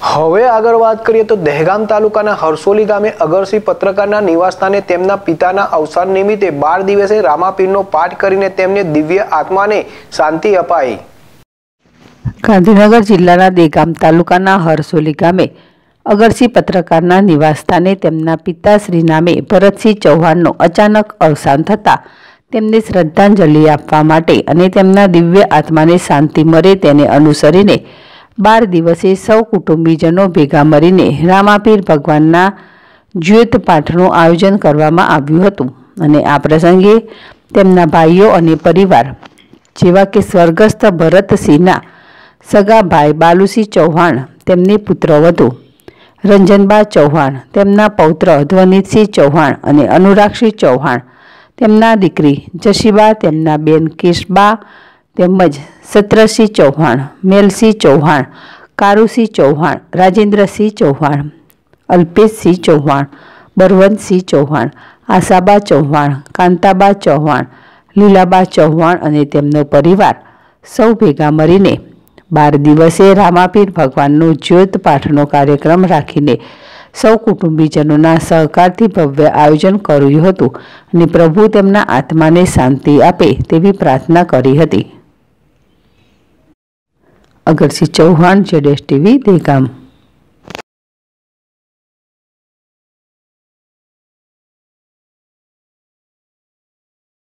હવે આગળ વાત કરીએ તો દહેગામ તાલુકાના હરસોલી ગામે અગરસિંહ પત્રકારના નિવાસસ્થાને તેમના પિતાના અવસાન નિમિત્તે બાર દિવસે રામાપીરનો પાઠ કરીને તેમને દિવ્ય આત્માને શાંતિ અપાઈ ગાંધીનગર જિલ્લાના દેગામ તાલુકાના હરસોલી ગામે અગરસિંહ પત્રકારના નિવાસસ્થાને તેમના પિતાશ્રી નામે ભરતસિંહ ચૌહાણનો અચાનક અવસાન થતાં તેમને શ્રદ્ધાંજલિ આપવા માટે અને તેમના દિવ્ય આત્માને શાંતિ મળે તેને અનુસરીને બાર દિવસે સૌ કુટુંબીજનો ભેગા મળીને રામાપીર ભગવાનના જ્યોત પાઠનું આયોજન કરવામાં આવ્યું હતું અને આ પ્રસંગે તેમના ભાઈઓ અને પરિવાર જેવા કે સ્વર્ગસ્થ ભરતસિંહના સગા ભાઈ બાલુસિંહ ચૌહાણ તેમની વધુ રંજનબા ચૌહાણ તેમના પૌત્ર ધ્વનિતસિંહ ચૌહાણ અને અનુરાગસિંહ ચૌહાણ તેમના દીકરી જશીબા તેમના બેન કેશબા તેમજ સત્રસિંહ ચૌહાણ મેલસિંહ ચૌહાણ કારુસિંહ ચૌહાણ રાજેન્દ્રસિંહ ચૌહાણ અલ્પેશસિંહ ચૌહાણ બરવંતસિંહ ચૌહાણ આશાબા ચૌહાણ કાંતાબા ચૌહાણ લીલાબા ચૌહાણ અને તેમનો પરિવાર સૌ ભેગા મળીને બાર દિવસે રામાપીર ભગવાનનો જ્યોત પાઠનો કાર્યક્રમ રાખીને સૌ કુટુંબીજનોના સહકારથી ભવ્ય આયોજન કર્યું હતું અને પ્રભુ તેમના આત્માને શાંતિ આપે તેવી પ્રાર્થના કરી હતી અગરસિંહ ચૌહાણ જેડેશ ટીવી દહેગામ